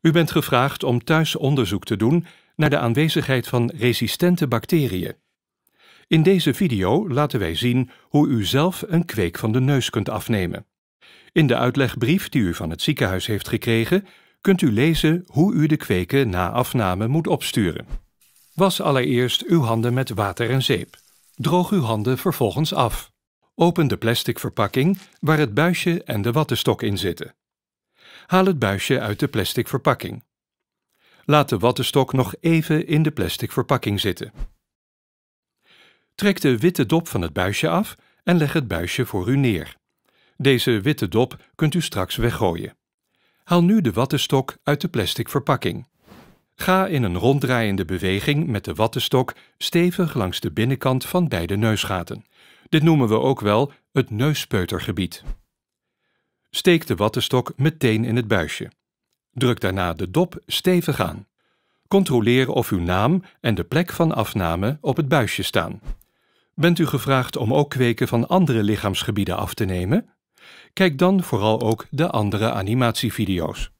U bent gevraagd om thuis onderzoek te doen naar de aanwezigheid van resistente bacteriën. In deze video laten wij zien hoe u zelf een kweek van de neus kunt afnemen. In de uitlegbrief die u van het ziekenhuis heeft gekregen, kunt u lezen hoe u de kweken na afname moet opsturen. Was allereerst uw handen met water en zeep. Droog uw handen vervolgens af. Open de plastic verpakking waar het buisje en de wattenstok in zitten. Haal het buisje uit de plastic verpakking. Laat de wattenstok nog even in de plastic verpakking zitten. Trek de witte dop van het buisje af en leg het buisje voor u neer. Deze witte dop kunt u straks weggooien. Haal nu de wattenstok uit de plastic verpakking. Ga in een ronddraaiende beweging met de wattenstok stevig langs de binnenkant van beide neusgaten. Dit noemen we ook wel het neuspeutergebied. Steek de wattenstok meteen in het buisje. Druk daarna de dop stevig aan. Controleer of uw naam en de plek van afname op het buisje staan. Bent u gevraagd om ook kweken van andere lichaamsgebieden af te nemen? Kijk dan vooral ook de andere animatievideo's.